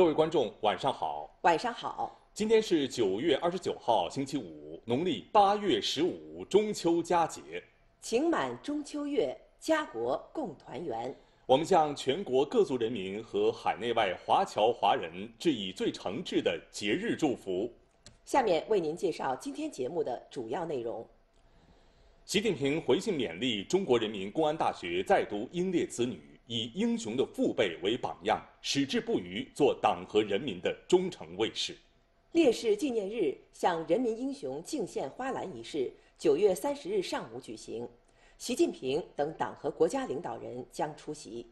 各位观众，晚上好。晚上好。今天是九月二十九号，星期五，农历八月十五，中秋佳节。情满中秋月，家国共团圆。我们向全国各族人民和海内外华侨华人致以最诚挚的节日祝福。下面为您介绍今天节目的主要内容。习近平回信勉励中国人民公安大学在读英烈子女。以英雄的父辈为榜样，矢志不渝做党和人民的忠诚卫士。烈士纪念日向人民英雄敬献花篮仪式，九月三十日上午举行，习近平等党和国家领导人将出席。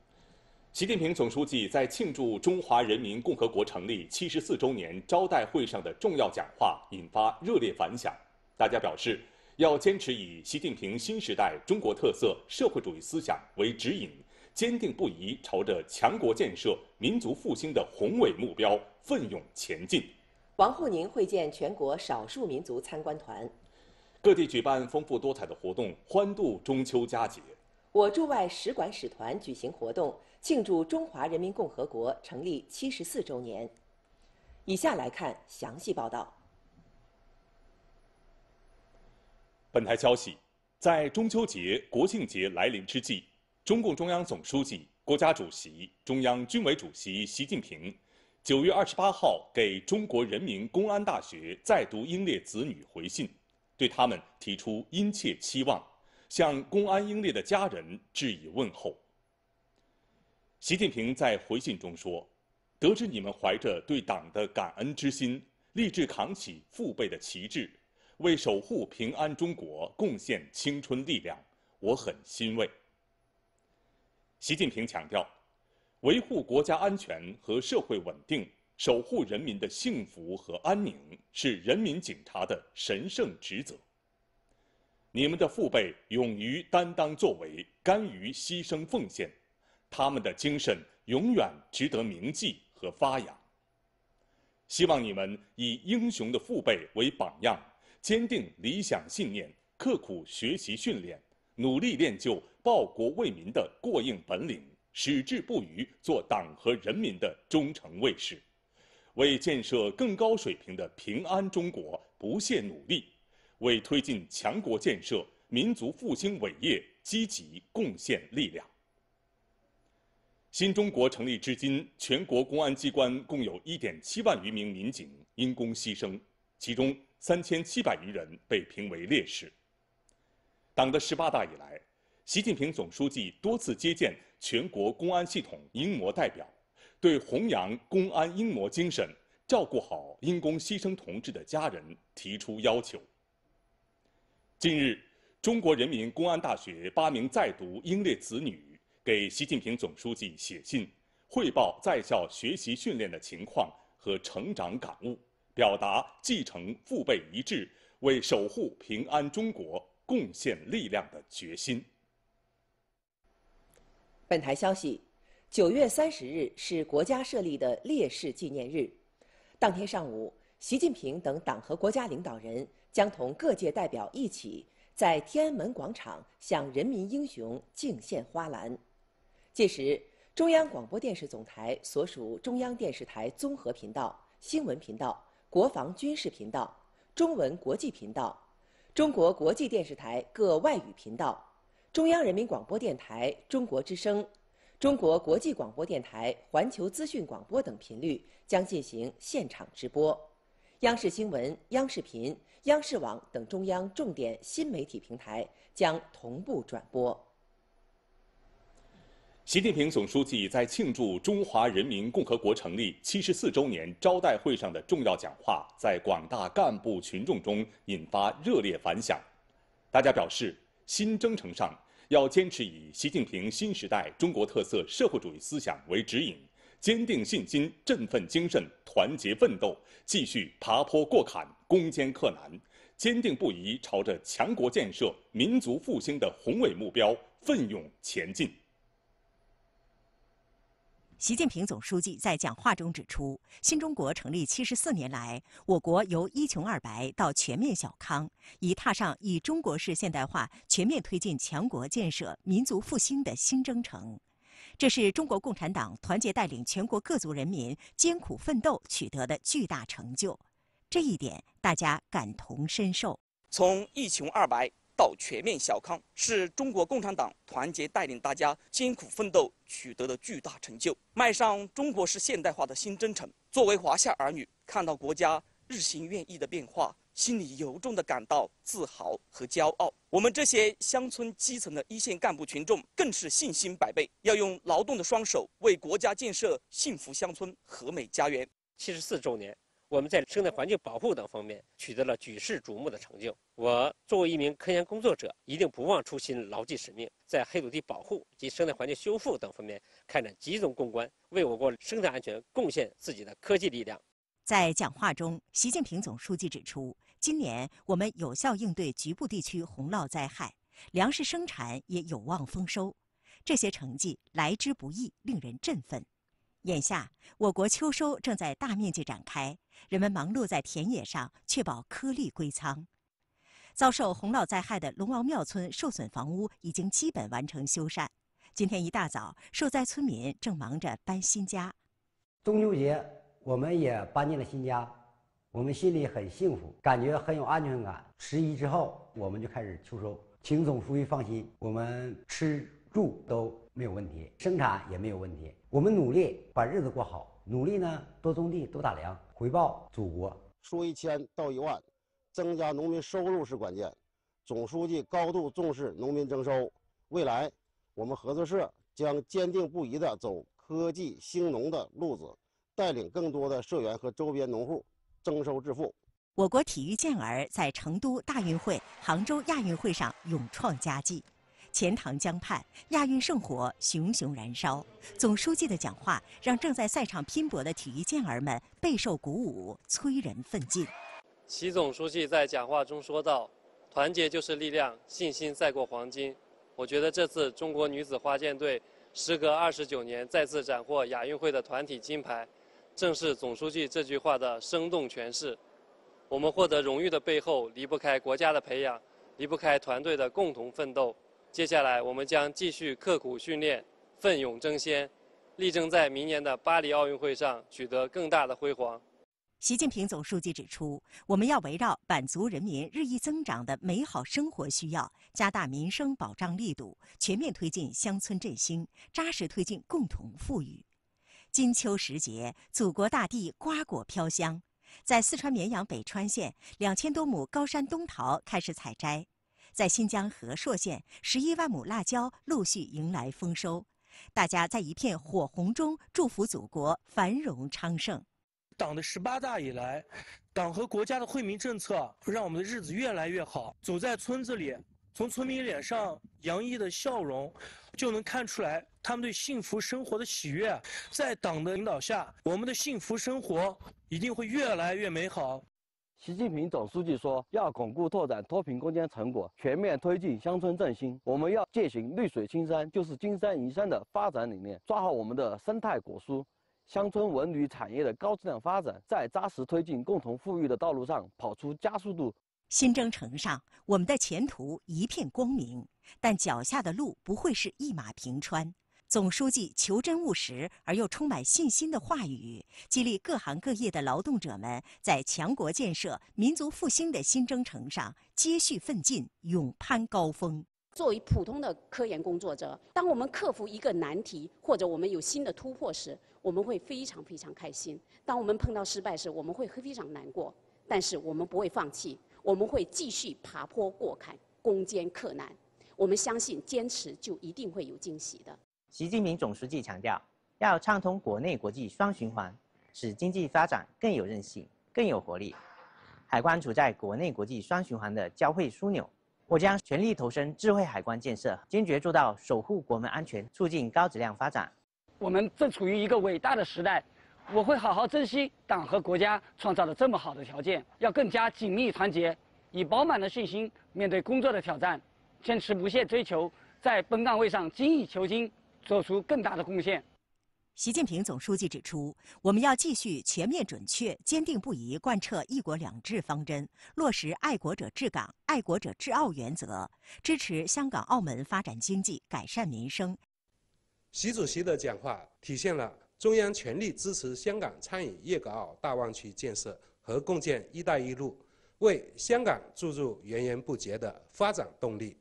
习近平总书记在庆祝中华人民共和国成立七十四周年招待会上的重要讲话引发热烈反响，大家表示，要坚持以习近平新时代中国特色社会主义思想为指引。坚定不移朝着强国建设、民族复兴的宏伟目标奋勇前进。王沪宁会见全国少数民族参观团，各地举办丰富多彩的活动，欢度中秋佳节。我驻外使馆使团举行活动，庆祝中华人民共和国成立七十四周年。以下来看详细报道。本台消息，在中秋节、国庆节来临之际。中共中央总书记、国家主席、中央军委主席习近平，九月二十八号给中国人民公安大学在读英烈子女回信，对他们提出殷切期望，向公安英烈的家人致以问候。习近平在回信中说：“得知你们怀着对党的感恩之心，立志扛起父辈的旗帜，为守护平安中国贡献青春力量，我很欣慰。”习近平强调，维护国家安全和社会稳定，守护人民的幸福和安宁，是人民警察的神圣职责。你们的父辈勇于担当作为，甘于牺牲奉献，他们的精神永远值得铭记和发扬。希望你们以英雄的父辈为榜样，坚定理想信念，刻苦学习训练。努力练就报国为民的过硬本领，矢志不渝做党和人民的忠诚卫士，为建设更高水平的平安中国不懈努力，为推进强国建设、民族复兴伟业积极贡献力量。新中国成立至今，全国公安机关共有一点七万余名民警因公牺牲，其中三千七百余人被评为烈士。党的十八大以来，习近平总书记多次接见全国公安系统英模代表，对弘扬公安英模精神、照顾好因公牺牲同志的家人提出要求。近日，中国人民公安大学八名在读英烈子女给习近平总书记写信，汇报在校学习训练的情况和成长感悟，表达继承父辈遗志，为守护平安中国。贡献力量的决心。本台消息：九月三十日是国家设立的烈士纪念日，当天上午，习近平等党和国家领导人将同各界代表一起在天安门广场向人民英雄敬献花篮。届时，中央广播电视总台所属中央电视台综合频道、新闻频道、国防军事频道、中文国际频道。中国国际电视台各外语频道、中央人民广播电台中国之声、中国国际广播电台环球资讯广播等频率将进行现场直播，央视新闻、央视频、央视网等中央重点新媒体平台将同步转播。习近平总书记在庆祝中华人民共和国成立七十四周年招待会上的重要讲话，在广大干部群众中引发热烈反响。大家表示，新征程上，要坚持以习近平新时代中国特色社会主义思想为指引，坚定信心、振奋精神、团结奋斗，继续爬坡过坎、攻坚克难，坚定不移朝着强国建设、民族复兴的宏伟目标奋勇前进。习近平总书记在讲话中指出，新中国成立七十四年来，我国由一穷二白到全面小康，已踏上以中国式现代化全面推进强国建设、民族复兴的新征程。这是中国共产党团结带领全国各族人民艰苦奋斗取得的巨大成就，这一点大家感同身受。从一穷二白。到全面小康，是中国共产党团结带领大家艰苦奋斗取得的巨大成就。迈上中国式现代化的新征程，作为华夏儿女，看到国家日新月异的变化，心里由衷地感到自豪和骄傲。我们这些乡村基层的一线干部群众，更是信心百倍，要用劳动的双手为国家建设幸福乡村、和美家园。七十四周年。我们在生态环境保护等方面取得了举世瞩目的成就。我作为一名科研工作者，一定不忘初心，牢记使命，在黑土地保护及生态环境修复等方面开展集中攻关，为我国生态安全贡献自己的科技力量。在讲话中，习近平总书记指出，今年我们有效应对局部地区洪涝灾害，粮食生产也有望丰收，这些成绩来之不易，令人振奋。眼下，我国秋收正在大面积展开，人们忙碌在田野上，确保颗粒归仓。遭受洪涝灾害的龙王庙村受损房屋已经基本完成修缮。今天一大早，受灾村民正忙着搬新家。中秋节，我们也搬进了新家，我们心里很幸福，感觉很有安全感。十一之后，我们就开始秋收，请总书记放心，我们吃。住都没有问题，生产也没有问题。我们努力把日子过好，努力呢多种地、多打粮，回报祖国。说一千到一万，增加农民收入是关键。总书记高度重视农民增收，未来我们合作社将坚定不移地走科技兴农的路子，带领更多的社员和周边农户增收致富。我国体育健儿在成都大运会、杭州亚运会上勇创佳绩。钱塘江畔，亚运圣火熊熊燃烧。总书记的讲话让正在赛场拼搏的体育健儿们备受鼓舞，催人奋进。习总书记在讲话中说道：“团结就是力量，信心赛过黄金。”我觉得这次中国女子花剑队时隔二十九年再次斩获亚运会的团体金牌，正是总书记这句话的生动诠释。我们获得荣誉的背后，离不开国家的培养，离不开团队的共同奋斗。接下来，我们将继续刻苦训练，奋勇争先，力争在明年的巴黎奥运会上取得更大的辉煌。习近平总书记指出，我们要围绕满足人民日益增长的美好生活需要，加大民生保障力度，全面推进乡村振兴，扎实推进共同富裕。金秋时节，祖国大地瓜果飘香，在四川绵阳北川县，两千多亩高山东桃开始采摘。在新疆和硕县，十一万亩辣椒陆续迎来丰收，大家在一片火红中祝福祖国繁荣昌盛。党的十八大以来，党和国家的惠民政策让我们的日子越来越好。走在村子里，从村民脸上洋溢的笑容，就能看出来他们对幸福生活的喜悦。在党的领导下，我们的幸福生活一定会越来越美好。习近平总书记说：“要巩固拓展脱贫攻坚成果，全面推进乡村振兴。我们要践行‘绿水青山就是金山银山’的发展理念，抓好我们的生态果蔬、乡村文旅产业的高质量发展，在扎实推进共同富裕的道路上跑出加速度。新征程上，我们的前途一片光明，但脚下的路不会是一马平川。”总书记求真务实而又充满信心的话语，激励各行各业的劳动者们在强国建设、民族复兴的新征程上接续奋进、勇攀高峰。作为普通的科研工作者，当我们克服一个难题或者我们有新的突破时，我们会非常非常开心；当我们碰到失败时，我们会非常难过。但是我们不会放弃，我们会继续爬坡过坎、攻坚克难。我们相信，坚持就一定会有惊喜的。习近平总书记强调，要畅通国内国际双循环，使经济发展更有韧性、更有活力。海关处在国内国际双循环的交汇枢纽，我将全力投身智慧海关建设，坚决做到守护国门安全，促进高质量发展。我们正处于一个伟大的时代，我会好好珍惜党和国家创造的这么好的条件，要更加紧密团结，以饱满的信心面对工作的挑战，坚持不懈追求在本岗位上精益求精。做出更大的贡献。习近平总书记指出，我们要继续全面、准确、坚定不移贯彻“一国两制”方针，落实“爱国者治港、爱国者治澳”原则，支持香港、澳门发展经济、改善民生。习主席的讲话体现了中央全力支持香港参与粤港澳大湾区建设和共建“一带一路”，为香港注入源源不竭的发展动力。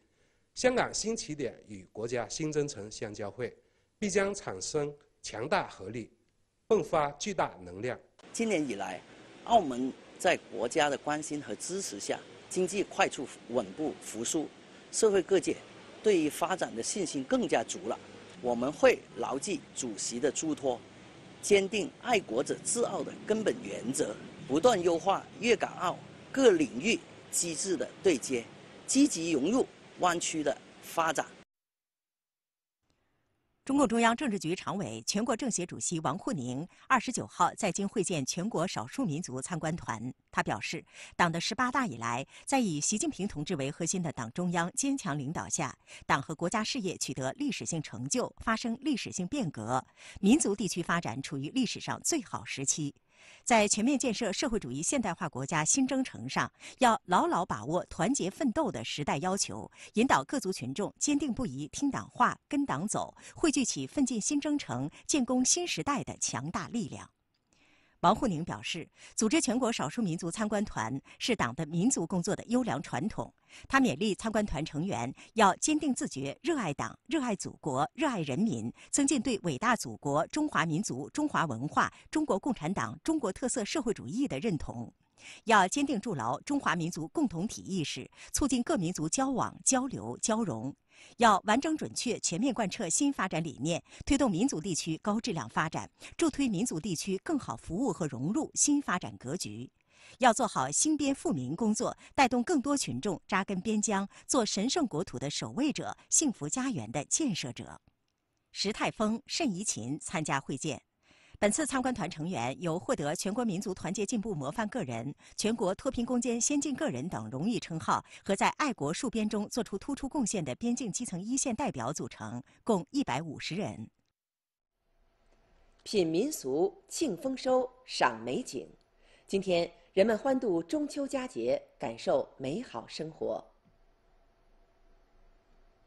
香港新起点与国家新征程相交汇，必将产生强大合力，迸发巨大能量。今年以来，澳门在国家的关心和支持下，经济快速稳步复苏，社会各界对于发展的信心更加足了。我们会牢记主席的嘱托，坚定爱国者治澳的根本原则，不断优化粤港澳各领域机制的对接，积极融入。湾区的发展。中共中央政治局常委、全国政协主席王沪宁二十九号在京会见全国少数民族参观团。他表示，党的十八大以来，在以习近平同志为核心的党中央坚强领导下，党和国家事业取得历史性成就、发生历史性变革，民族地区发展处于历史上最好时期。在全面建设社会主义现代化国家新征程上，要牢牢把握团结奋斗的时代要求，引导各族群众坚定不移听党话、跟党走，汇聚起奋进新征程、建功新时代的强大力量。王沪宁表示，组织全国少数民族参观团是党的民族工作的优良传统。他勉励参观团成员要坚定自觉热爱党、热爱祖国、热爱人民，增进对伟大祖国、中华民族、中华文化、中国共产党、中国特色社会主义的认同；要坚定筑牢中华民族共同体意识，促进各民族交往交流交融；要完整准确全面贯彻新发展理念，推动民族地区高质量发展，助推民族地区更好服务和融入新发展格局。要做好兴边富民工作，带动更多群众扎根边疆，做神圣国土的守卫者、幸福家园的建设者。石泰峰、慎怡琴参加会见。本次参观团成员由获得全国民族团结进步模范个人、全国脱贫攻坚先进个人等荣誉称号和在爱国戍边中做出突出贡献的边境基层一线代表组成，共一百五十人。品民俗、庆丰收、赏美景，今天。人们欢度中秋佳节，感受美好生活，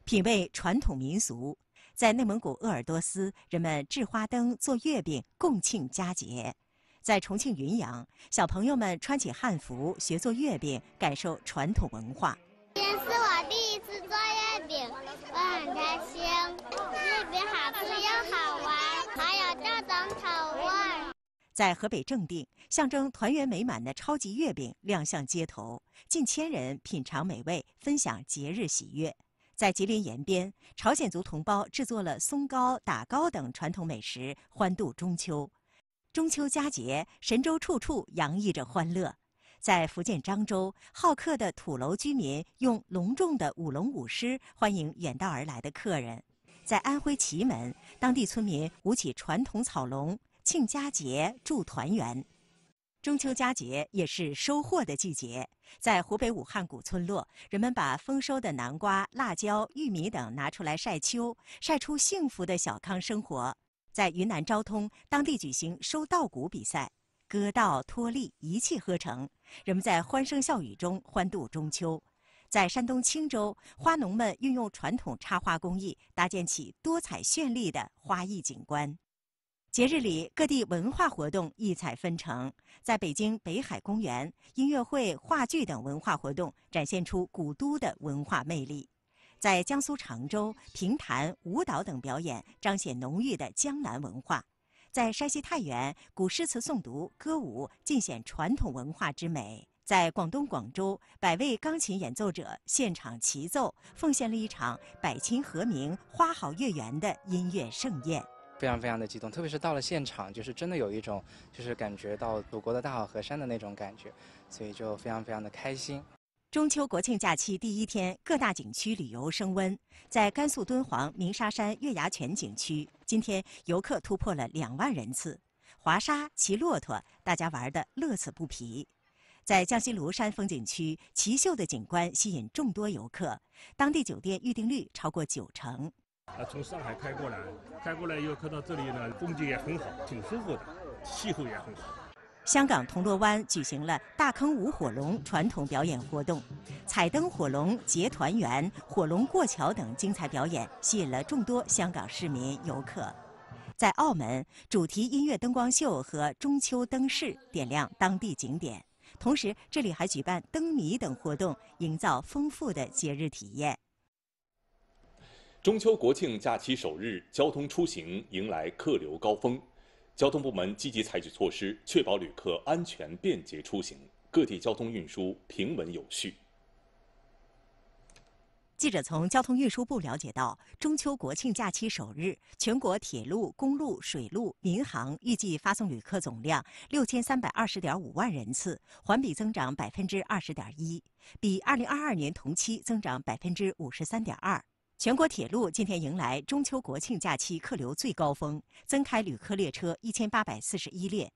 品味传统民俗。在内蒙古鄂尔多斯，人们制花灯、做月饼，共庆佳节；在重庆云阳，小朋友们穿起汉服，学做月饼，感受传统文化。今天是我第一次做月饼，我很开心。月饼好吃又好玩，还有各种口味。在河北正定。象征团圆美满的超级月饼亮相街头，近千人品尝美味，分享节日喜悦。在吉林延边，朝鲜族同胞制作了松糕、打糕等传统美食，欢度中秋。中秋佳节，神州处处洋溢着欢乐。在福建漳州，好客的土楼居民用隆重的舞龙舞狮欢迎远道而来的客人。在安徽祁门，当地村民舞起传统草龙，庆佳节，祝团圆。中秋佳节也是收获的季节，在湖北武汉古村落，人们把丰收的南瓜、辣椒、玉米等拿出来晒秋，晒出幸福的小康生活。在云南昭通，当地举行收稻谷比赛，割稻脱粒一气呵成，人们在欢声笑语中欢度中秋。在山东青州，花农们运用传统插花工艺，搭建起多彩绚丽的花艺景观。节日里，各地文化活动异彩纷呈。在北京北海公园，音乐会、话剧等文化活动展现出古都的文化魅力；在江苏常州、评弹、舞蹈等表演彰显浓郁的江南文化；在山西太原，古诗词诵读、歌舞尽显传统文化之美；在广东广州，百位钢琴演奏者现场齐奏，奉献了一场百琴和鸣、花好月圆的音乐盛宴。非常非常的激动，特别是到了现场，就是真的有一种，就是感觉到祖国的大好河山的那种感觉，所以就非常非常的开心。中秋国庆假期第一天，各大景区旅游升温。在甘肃敦煌鸣沙山月牙泉景区，今天游客突破了两万人次，滑沙、骑骆驼，大家玩的乐此不疲。在江西庐山风景区，奇秀的景观吸引众多游客，当地酒店预订率超过九成。啊，从上海开过来，开过来以后看到这里呢，风景也很好，挺舒服的，气候也很好。香港铜锣湾举行了大坑舞火龙传统表演活动，彩灯火龙结团圆、火龙过桥等精彩表演吸引了众多香港市民游客。在澳门，主题音乐灯光秀和中秋灯饰点亮当地景点，同时这里还举办灯谜等活动，营造丰富的节日体验。中秋国庆假期首日，交通出行迎来客流高峰，交通部门积极采取措施，确保旅客安全便捷出行，各地交通运输平稳有序。记者从交通运输部了解到，中秋国庆假期首日，全国铁路、公路、水路、民航预计发送旅客总量六千三百二十点五万人次，环比增长百分之二十点一，比二零二二年同期增长百分之五十三点二。全国铁路今天迎来中秋国庆假期客流最高峰，增开旅客列车一千八百四十一列。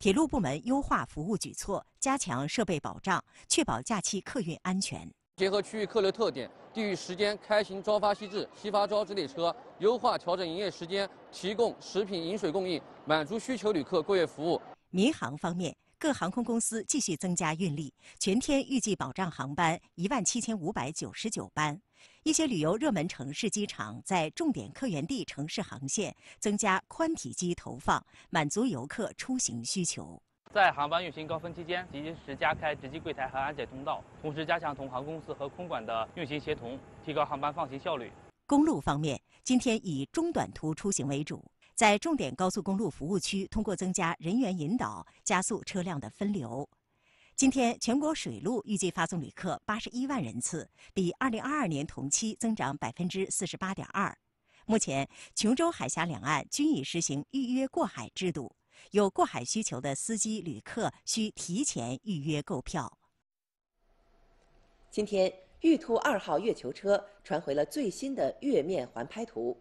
铁路部门优化服务举措，加强设备保障，确保假期客运安全。结合区域客流特点、地域时间，开行招发、夕制、夕发、招制列车，优化调整营业时间，提供食品、饮水供应，满足需求旅客过夜服务。民航方面。各航空公司继续增加运力，全天预计保障航班一万七千五百九十九班。一些旅游热门城市机场在重点客源地城市航线增加宽体机投放，满足游客出行需求。在航班运行高峰期间，及时加开值机柜台和安检通道，同时加强同航空公司和空管的运行协同，提高航班放行效率。公路方面，今天以中短途出行为主。在重点高速公路服务区，通过增加人员引导，加速车辆的分流。今天，全国水路预计发送旅客八十一万人次，比二零二二年同期增长百分之四十八点二。目前，琼州海峡两岸均已实行预约过海制度，有过海需求的司机、旅客需提前预约购票。今天，玉兔二号月球车传回了最新的月面环拍图。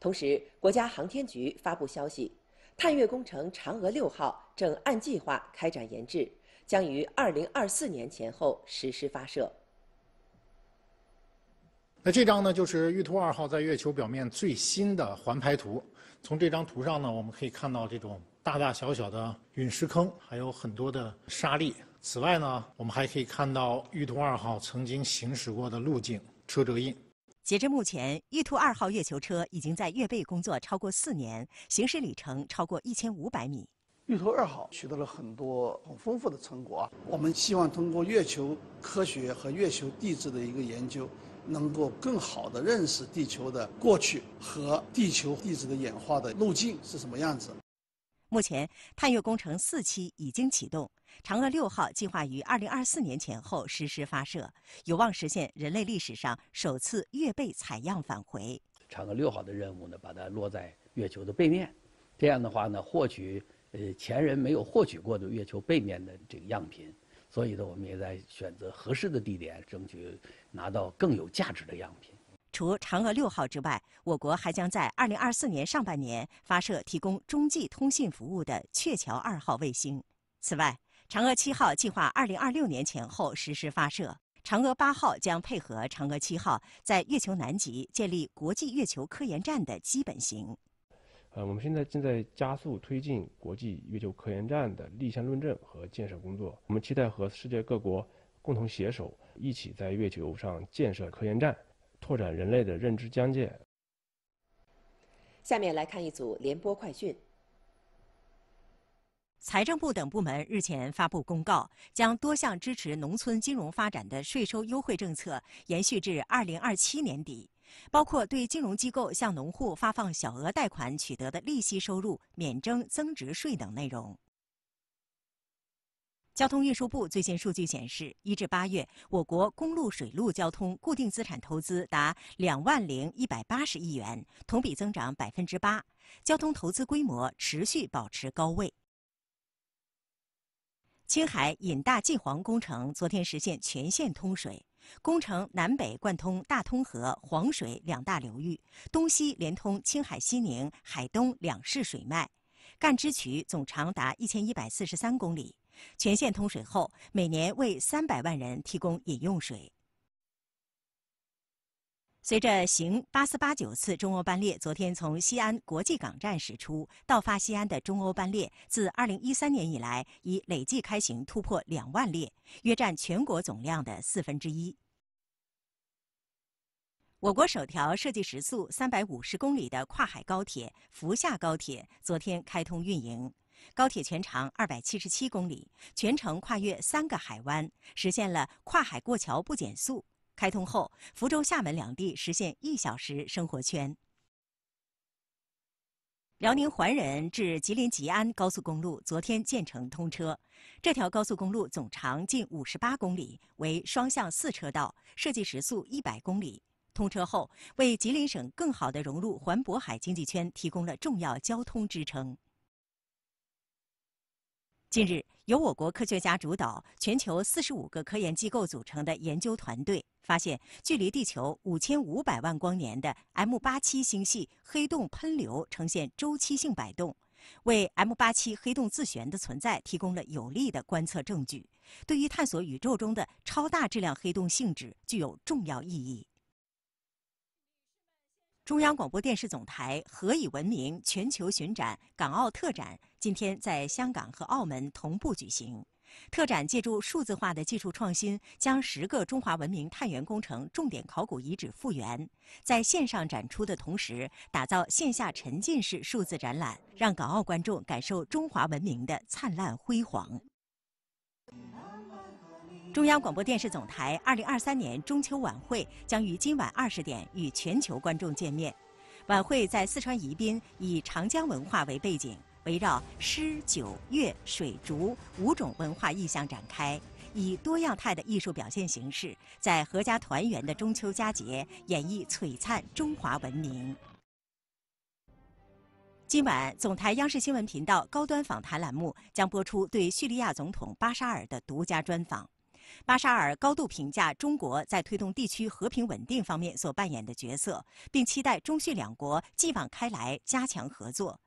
同时，国家航天局发布消息，探月工程嫦娥六号正按计划开展研制，将于二零二四年前后实施发射。那这张呢，就是玉兔二号在月球表面最新的环拍图。从这张图上呢，我们可以看到这种大大小小的陨石坑，还有很多的沙粒。此外呢，我们还可以看到玉兔二号曾经行驶过的路径车辙印。截至目前，玉兔二号月球车已经在月背工作超过四年，行驶里程超过一千五百米。玉兔二号取得了很多很丰富的成果啊！我们希望通过月球科学和月球地质的一个研究，能够更好的认识地球的过去和地球地质的演化的路径是什么样子。目前，探月工程四期已经启动，嫦娥六号计划于二零二四年前后实施发射，有望实现人类历史上首次月背采样返回。嫦娥六号的任务呢，把它落在月球的背面，这样的话呢，获取呃前人没有获取过的月球背面的这个样品，所以呢，我们也在选择合适的地点，争取拿到更有价值的样品。除嫦娥六号之外，我国还将在二零二四年上半年发射提供中继通信服务的鹊桥二号卫星。此外，嫦娥七号计划二零二六年前后实施发射，嫦娥八号将配合嫦娥七号在月球南极建立国际月球科研站的基本型。呃，我们现在正在加速推进国际月球科研站的立项论证和建设工作。我们期待和世界各国共同携手，一起在月球上建设科研站。拓展人类的认知疆界。下面来看一组联播快讯。财政部等部门日前发布公告，将多项支持农村金融发展的税收优惠政策延续至二零二七年底，包括对金融机构向农户发放小额贷款取得的利息收入免征增值税等内容。交通运输部最新数据显示，一至八月，我国公路、水路交通固定资产投资达两万零一百八十亿元，同比增长百分之八，交通投资规模持续保持高位。青海引大济黄工程昨天实现全线通水，工程南北贯通大通河、黄水两大流域，东西连通青海西宁、海东两市水脉，干支渠总长达一千一百四十三公里。全线通水后，每年为三百万人提供饮用水。随着行八四八九次中欧班列昨天从西安国际港站驶出，到发西安的中欧班列，自二零一三年以来已累计开行突破两万列，约占全国总量的四分之一。我国首条设计时速三百五十公里的跨海高铁——福厦高铁，昨天开通运营。高铁全长二百七十七公里，全程跨越三个海湾，实现了跨海过桥不减速。开通后，福州、厦门两地实现一小时生活圈。辽宁桓仁至吉林吉安高速公路昨天建成通车。这条高速公路总长近五十八公里，为双向四车道，设计时速一百公里。通车后，为吉林省更好地融入环渤海经济圈提供了重要交通支撑。近日，由我国科学家主导、全球四十五个科研机构组成的研究团队发现，距离地球五千五百万光年的 M87 星系黑洞喷流呈现周期性摆动，为 M87 黑洞自旋的存在提供了有力的观测证据，对于探索宇宙中的超大质量黑洞性质具有重要意义。中央广播电视总台“何以文明”全球巡展港澳特展今天在香港和澳门同步举行。特展借助数字化的技术创新，将十个中华文明探源工程重点考古遗址复原，在线上展出的同时，打造线下沉浸式数字展览，让港澳观众感受中华文明的灿烂辉煌。中央广播电视总台二零二三年中秋晚会将于今晚二十点与全球观众见面。晚会在四川宜宾，以长江文化为背景，围绕诗、酒、乐、水、竹五种文化意象展开，以多样态的艺术表现形式，在合家团圆的中秋佳节演绎璀璨中华文明。今晚，总台央视新闻频道高端访谈栏目将播出对叙利亚总统巴沙尔的独家专访。巴沙尔高度评价中国在推动地区和平稳定方面所扮演的角色，并期待中叙两国继往开来，加强合作。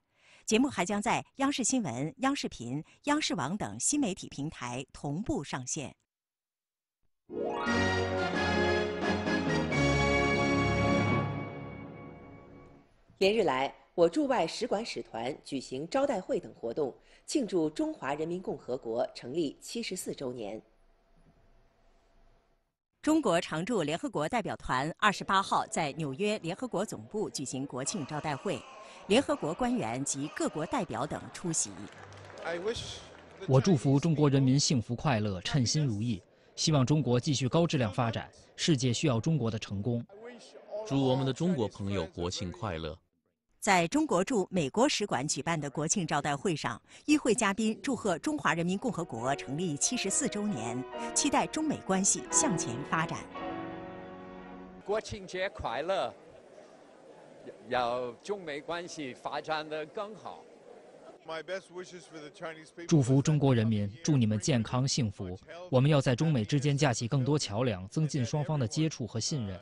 节目还将在央视新闻、央视频、央视网等新媒体平台同步上线。连日来，我驻外使馆使团举行招待会等活动，庆祝中华人民共和国成立七十四周年。中国常驻联合国代表团二十八号在纽约联合国总部举行国庆招待会，联合国官员及各国代表等出席。我祝福中国人民幸福快乐、称心如意，希望中国继续高质量发展，世界需要中国的成功。祝我们的中国朋友国庆快乐。在中国驻美国使馆举办的国庆招待会上，议会嘉宾祝贺中华人民共和国成立七十四周年，期待中美关系向前发展。国庆节快乐！要中美关系发展的更好。祝福中国人民，祝你们健康幸福。我们要在中美之间架起更多桥梁，增进双方的接触和信任。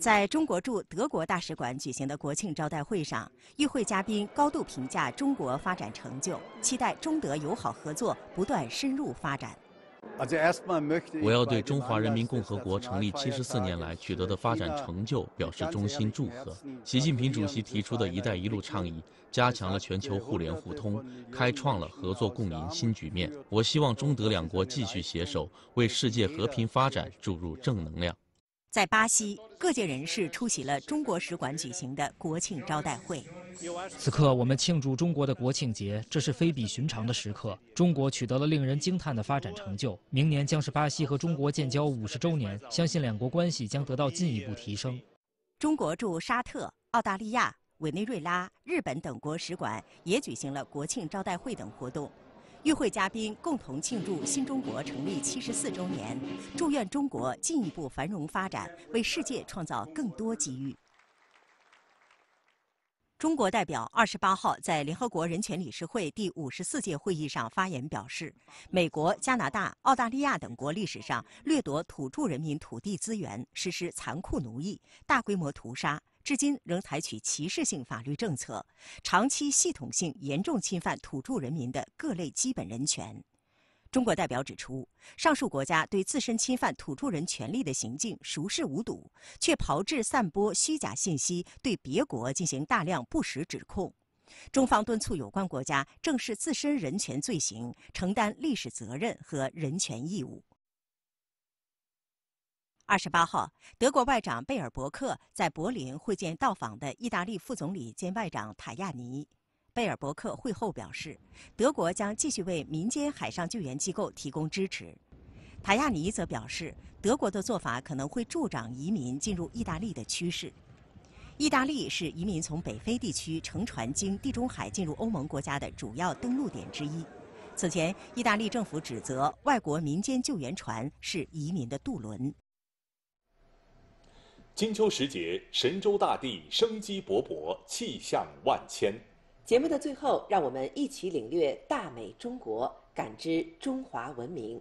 在中国驻德国大使馆举行的国庆招待会上，与会嘉宾高度评价中国发展成就，期待中德友好合作不断深入发展。我要对中华人民共和国成立七十四年来取得的发展成就表示衷心祝贺。习近平主席提出的一带一路倡议，加强了全球互联互通，开创了合作共赢新局面。我希望中德两国继续携手，为世界和平发展注入正能量。在巴西，各界人士出席了中国使馆举行的国庆招待会。此刻，我们庆祝中国的国庆节，这是非比寻常的时刻。中国取得了令人惊叹的发展成就。明年将是巴西和中国建交五十周年，相信两国关系将得到进一步提升。中国驻沙特、澳大利亚、委内瑞拉、日本等国使馆也举行了国庆招待会等活动。与会嘉宾共同庆祝新中国成立七十四周年，祝愿中国进一步繁荣发展，为世界创造更多机遇。中国代表二十八号在联合国人权理事会第五十四届会议上发言表示，美国、加拿大、澳大利亚等国历史上掠夺土著人民土地资源，实施残酷奴役、大规模屠杀。至今仍采取歧视性法律政策，长期系统性严重侵犯土著人民的各类基本人权。中国代表指出，上述国家对自身侵犯土著人权利的行径熟视无睹，却炮制散播虚假信息，对别国进行大量不实指控。中方敦促有关国家正视自身人权罪行，承担历史责任和人权义务。二十八号，德国外长贝尔伯克在柏林会见到访的意大利副总理兼外长塔亚尼。贝尔伯克会后表示，德国将继续为民间海上救援机构提供支持。塔亚尼则表示，德国的做法可能会助长移民进入意大利的趋势。意大利是移民从北非地区乘船经地中海进入欧盟国家的主要登陆点之一。此前，意大利政府指责外国民间救援船是移民的渡轮。金秋时节，神州大地生机勃勃，气象万千。节目的最后，让我们一起领略大美中国，感知中华文明。